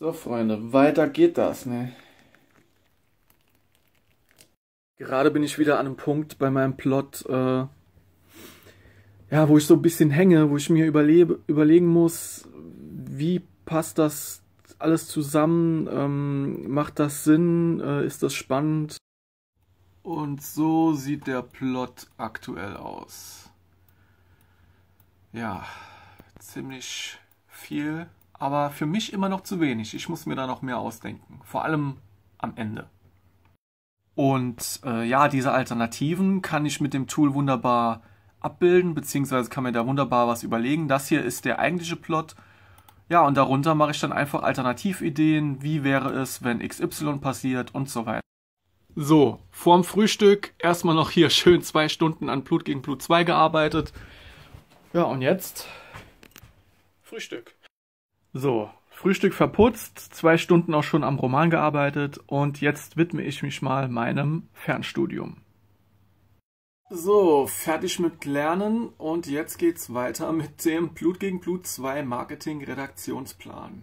So, Freunde, weiter geht das, ne? Gerade bin ich wieder an einem Punkt bei meinem Plot, äh, ja, wo ich so ein bisschen hänge, wo ich mir überlebe, überlegen muss, wie passt das alles zusammen, ähm, macht das Sinn, äh, ist das spannend? Und so sieht der Plot aktuell aus. Ja, ziemlich viel aber für mich immer noch zu wenig. Ich muss mir da noch mehr ausdenken, vor allem am Ende. Und äh, ja, diese Alternativen kann ich mit dem Tool wunderbar abbilden, beziehungsweise kann mir da wunderbar was überlegen. Das hier ist der eigentliche Plot. Ja, und darunter mache ich dann einfach Alternativideen, wie wäre es, wenn XY passiert und so weiter. So, vorm Frühstück erstmal noch hier schön zwei Stunden an Blut gegen Blut 2 gearbeitet. Ja, und jetzt Frühstück. So, Frühstück verputzt, zwei Stunden auch schon am Roman gearbeitet und jetzt widme ich mich mal meinem Fernstudium. So, fertig mit Lernen und jetzt geht's weiter mit dem Blut gegen Blut 2 Marketing Redaktionsplan.